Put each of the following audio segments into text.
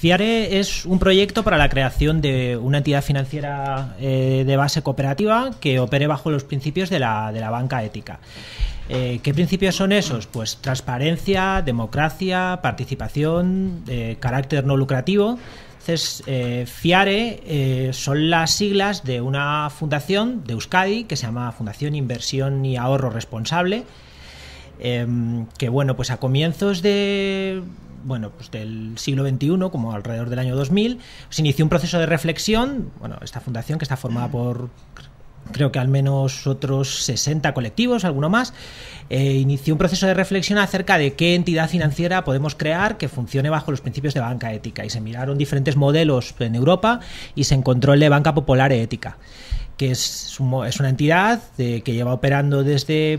FIARE es un proyecto para la creación de una entidad financiera eh, de base cooperativa que opere bajo los principios de la, banca ética. Eh, ¿Qué principios son esos? Pues transparencia, democracia, participación, eh, carácter no lucrativo. Entonces, FIARE son las siglas de una fundación de Euskadi que se llama Fundación Inversión y Ahorro Responsable, em, que bueno, pues a comienzos de, bueno, pues del siglo XXI, como alrededor del año 2000, se inició un proceso de reflexión, bueno, esta fundación que está formada por creo que al menos otros 60 colectivos, alguno más, eh, inició un proceso de reflexión acerca de qué entidad financiera podemos crear que funcione bajo los principios de banca ética. Y se miraron diferentes modelos en Europa y se encontró el de banca popular e ética, que es, es una entidad que lleva operando desde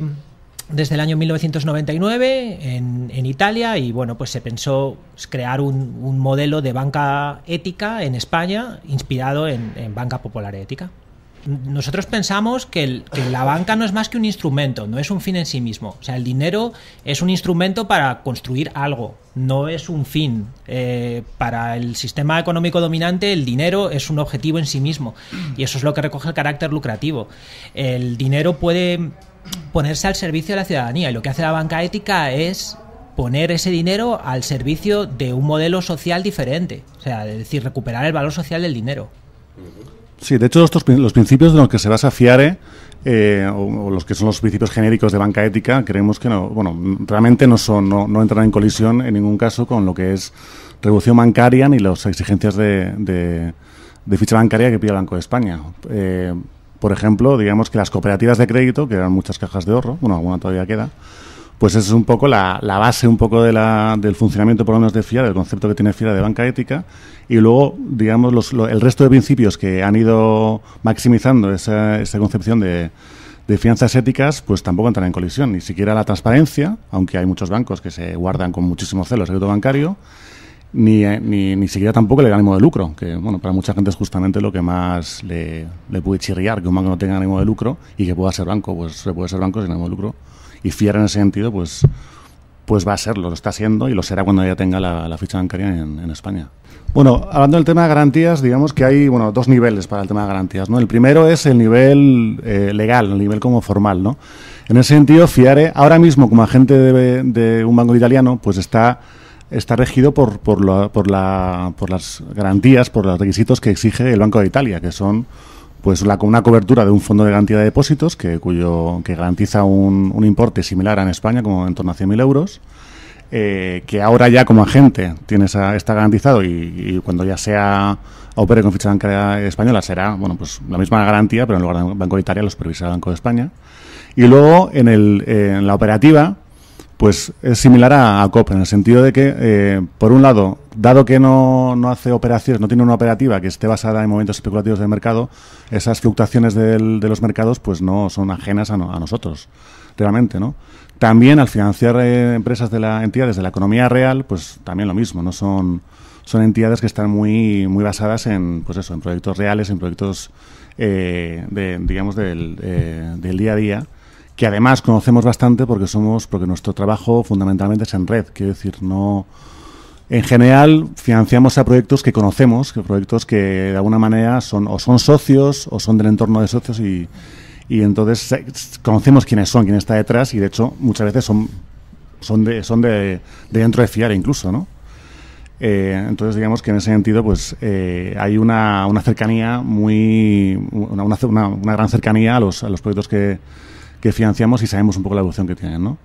desde el año 1999 en, Italia y bueno, pues se pensó crear un, modelo de banca ética en España inspirado en, banca popular ética. Nosotros pensamos que, la banca no es más que un instrumento, no es un fin en sí mismo. O sea, el dinero es un instrumento para construir algo, no es un fin. Eh, para el sistema económico dominante, el dinero es un objetivo en sí mismo y eso es lo que recoge el carácter lucrativo. El dinero puede ponerse al servicio de la ciudadanía. Y lo que hace la banca ética es poner ese dinero al servicio de un modelo social diferente. O sea, es decir, recuperar el valor social del dinero. Sí, de hecho, los principios de los que se basa FIARE, eh, o, los que son los principios genéricos de banca ética, creemos que no, bueno, realmente no, son, no, entran en colisión en ningún caso con lo que es revolución bancaria ni las exigencias de, de, ficha bancaria que pide el Banco de España. Eh, por ejemplo, digamos que las cooperativas de crédito, que eran muchas cajas de ahorro, bueno, alguna todavía queda, pues esa es un poco la, base un poco de la, del funcionamiento por lo menos de FIA, del concepto que tiene FIA de banca ética, y luego, digamos, los, el resto de principios que han ido maximizando esa, concepción de, de fianzas éticas, pues tampoco entran en colisión, ni siquiera la transparencia, aunque hay muchos bancos que se guardan con muchísimo celo el secreto bancario, ni, eh, ni, ni, siquiera tampoco el ánimo de lucro, que bueno, para mucha gente es justamente lo que más le, puede chirriar, que un banco no tenga ánimo de lucro y que pueda ser banco, pues se puede ser banco sin ánimo de lucro. Y fiar en ese sentido, pues, pues va a serlo, lo está siendo y lo será cuando ya tenga la, ficha bancaria en, España. Bueno, hablando del tema de garantías, digamos que hay bueno, dos niveles para el tema de garantías. ¿no? El primero es el nivel eh, legal, el nivel como formal. ¿no? En ese sentido, Fiare ahora mismo como agente de, de un banco italiano, pues está está regido por, por, la, por, las garantías, por los requisitos que exige el Banco de Italia, que son pues la, una cobertura de un fondo de garantía de depósitos que, cuyo, que garantiza un, un importe similar a en España, como en torno a 100.000 euros, eh, que ahora ya como agente tienes está garantizado y, cuando ya sea opere con ficha bancaria española será bueno pues la misma garantía, pero en lugar de Banco de Italia lo supervisará el Banco de España. Y luego en, el, en la operativa pues es similar a, COP, en el sentido de que, eh, por un lado, dado que no, hace operaciones, no tiene una operativa que esté basada en momentos especulativos del mercado, esas fluctuaciones de los mercados pues no son ajenas a, nosotros, realmente, ¿no? También al financiar eh, empresas de la entidades de la economía real, pues también lo mismo, no son son entidades que están muy muy basadas en pues eso, en proyectos reales, en proyectos eh, de, digamos del día a día que además conocemos bastante porque somos, porque nuestro trabajo fundamentalmente es en red, quiero decir, no en general financiamos a proyectos que conocemos, que proyectos que de alguna manera son o son socios o son del entorno de socios y, y entonces eh, conocemos quiénes son, quién está detrás y de hecho muchas veces son son de son de, dentro de fiar incluso, ¿no? Eh, entonces digamos que en ese sentido pues eh, hay una, una cercanía muy una, una, una gran cercanía a los, a los proyectos que que financiamos y sabemos un poco la evolución que tienen, ¿no?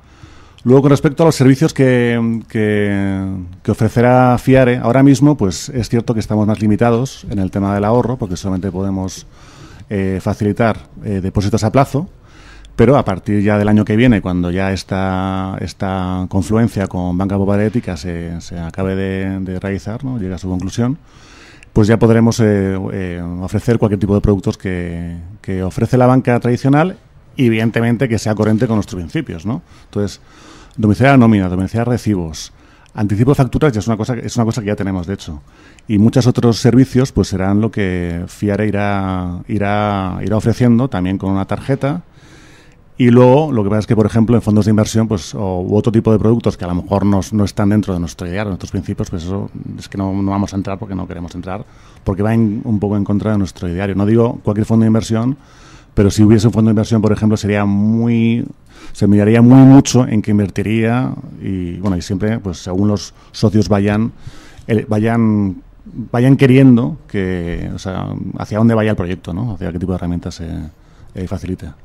Luego, con respecto a los servicios que, ofrecerá FIARE, ahora mismo, pues es cierto que estamos más limitados en el tema del ahorro, porque solamente podemos eh, facilitar eh, depósitos a plazo, pero a partir ya del año que viene, cuando ya esta, esta confluencia con Banca Popular Ética se, acabe de, realizar, ¿no? llega a su conclusión, pues ya podremos eh, ofrecer cualquier tipo de productos que, que ofrece la banca tradicional evidentemente que sea coherente con nuestros principios, ¿no? Entonces, domiciliar nómina, domiciliar recibos, anticipo de facturas ya es una cosa es una cosa que ya tenemos de hecho y muchos otros servicios pues serán lo que Fiare irá irá irá ofreciendo también con una tarjeta y luego lo que pasa es que por ejemplo en fondos de inversión pues o, u otro tipo de productos que a lo mejor no están dentro de nuestro ideario, de nuestros principios pues eso es que no, no, vamos a entrar porque no queremos entrar porque va un poco en contra de nuestro ideario no digo cualquier fondo de inversión pero si hubiese un fondo de inversión, por ejemplo, sería muy se miraría muy mucho en qué invertiría y bueno, y siempre pues según los socios vayan eh, vayan vayan queriendo que, o sea, hacia dónde vaya el proyecto, ¿no? Hacia qué tipo de herramientas se eh, facilita.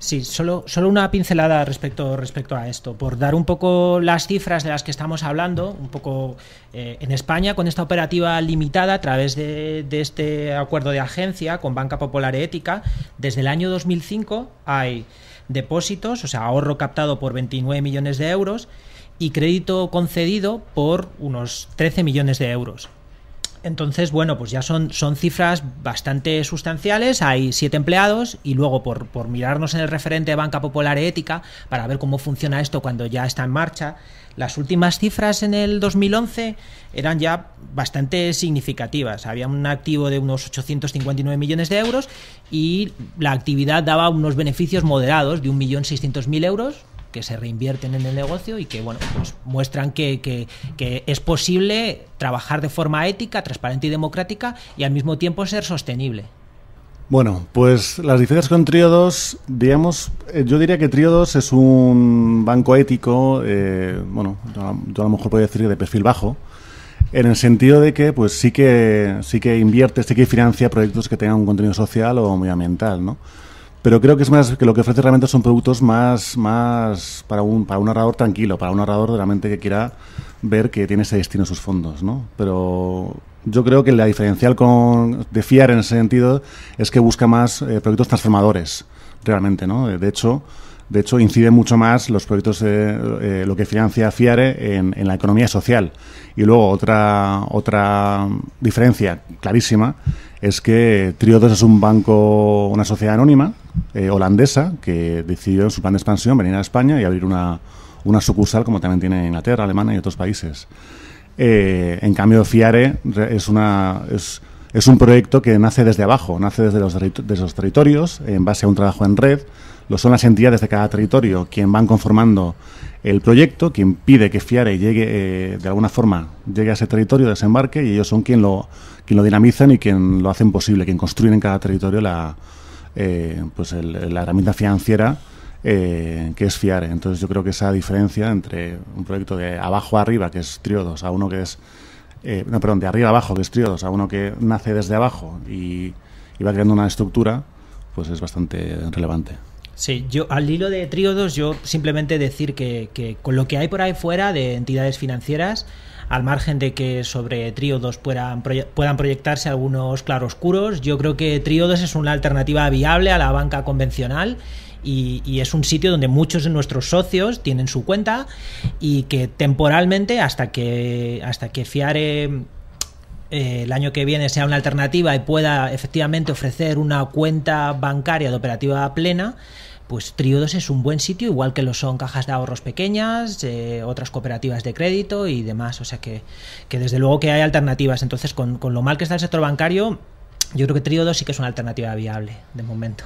Sí, solo, solo una pincelada respecto, respecto a esto, por dar un poco las cifras de las que estamos hablando, un poco eh, en España con esta operativa limitada a través de, de este acuerdo de agencia con Banca Popular e Ética, desde el año 2005 hay depósitos, o sea, ahorro captado por 29 millones de euros y crédito concedido por unos 13 millones de euros. Entonces, bueno, pues ya son, cifras bastante sustanciales. Hay siete empleados y luego por, mirarnos en el referente de Banca Popular e Ética para ver cómo funciona esto cuando ya está en marcha, las últimas cifras en el 2011 eran ya bastante significativas. Había un activo de unos 859 millones de euros y la actividad daba unos beneficios moderados de 1.600.000 euros que se reinvierten en el negocio y que bueno, pues muestran que, es posible trabajar de forma ética, transparente y democrática y al mismo tiempo ser sostenible. Bueno, pues las diferencias con Triodos, digamos, eh, yo diría que Triodos es un banco ético, eh, bueno, yo a lo mejor podría decir que de perfil bajo, en el sentido de que pues sí que sí que invierte, sí que financia proyectos que tengan un contenido social o medioambiental, ¿no? pero creo que es más que lo que ofrece realmente son productos más, más para un, para un narrador tranquilo, para un narrador realmente que quiera ver que tiene ese destino en sus fondos, ¿no? Pero yo creo que la diferencial con, de Fiar en ese sentido es que busca más eh, productos transformadores, realmente, ¿no? De hecho, de hecho, incide mucho más los proyectos, eh, lo que financia FIARE en, la economía social. Y luego otra, otra diferencia clarísima es que Triodos es un banco, una sociedad anónima eh, holandesa que decidió en su plan de expansión venir a España y abrir una, sucursal como también tiene Inglaterra, Alemania y otros países. Eh, en cambio, FIARE es, una, es, un proyecto que nace desde abajo, nace desde los, desde los territorios, en base a un trabajo en red, lo son las entidades de cada territorio quien van conformando el proyecto, quien pide que Fiare llegue, eh, de alguna forma, llegue a ese territorio, desembarque, y ellos son quien lo, quien lo dinamizan y quien lo hacen posible, quien construyen en cada territorio la, eh, pues la herramienta financiera eh, que es Fiare. Entonces yo creo que esa diferencia entre un proyecto de abajo a arriba, que es Triodos, a uno que es... no, perdón, de arriba abajo, que es Triodos, a uno que nace desde abajo y, y va creando una estructura, pues es bastante relevante. Sí, yo al hilo de Triodos, yo simplemente decir que, con lo que hay por ahí fuera de entidades financieras, al margen de que sobre Triodos puedan, puedan proyectarse algunos claroscuros, yo creo que Triodos es una alternativa viable a la banca convencional. Y, y, es un sitio donde muchos de nuestros socios tienen su cuenta y que temporalmente hasta que hasta que Fiare eh, el año que viene sea una alternativa y pueda efectivamente ofrecer una cuenta bancaria de operativa plena, pues Triodos es un buen sitio, igual que lo son cajas de ahorros pequeñas, eh, otras cooperativas de crédito y demás. O sea que, desde luego que hay alternativas. Entonces, con, con, lo mal que está el sector bancario, yo creo que Triodos sí que es una alternativa viable de momento.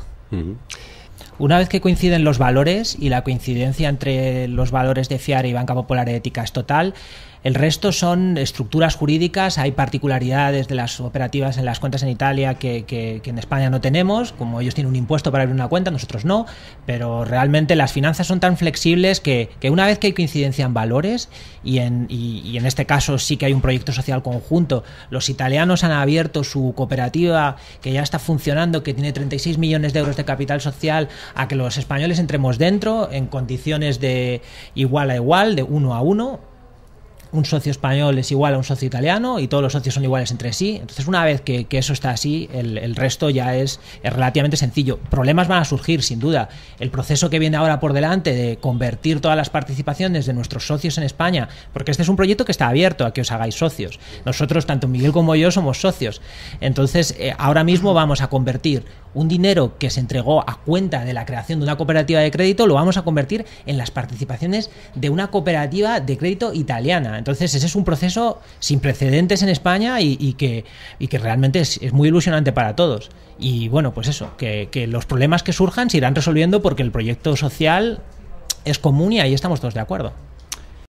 Una vez que coinciden los valores y la coincidencia entre los valores de FIAR y Banca Popular e Ética es total, el resto son estructuras jurídicas, hay particularidades de las operativas en las cuentas en Italia que, en España no tenemos, como ellos tienen un impuesto para abrir una cuenta, nosotros no, pero realmente las finanzas son tan flexibles que, una vez que hay coincidencia en valores, y en, y en este caso sí que hay un proyecto social conjunto, los italianos han abierto su cooperativa que ya está funcionando, que tiene 36 millones de euros de capital social, a que los españoles entremos dentro en condiciones de igual a igual, de uno a uno, un socio español es igual a un socio italiano y todos los socios son iguales entre sí. Entonces, una vez que, eso está así, el, resto ya es, relativamente sencillo. Problemas van a surgir, sin duda. El proceso que viene ahora por delante de convertir todas las participaciones de nuestros socios en España, porque este es un proyecto que está abierto a que os hagáis socios. Nosotros, tanto Miguel como yo, somos socios. Entonces, eh, ahora mismo vamos a convertir un dinero que se entregó a cuenta de la creación de una cooperativa de crédito, lo vamos a convertir en las participaciones de una cooperativa de crédito italiana. Entonces, ese es un proceso sin precedentes en España y, que, que realmente es, muy ilusionante para todos. Y bueno, pues eso, que los problemas que surjan se irán resolviendo porque el proyecto social es común y ahí estamos todos de acuerdo.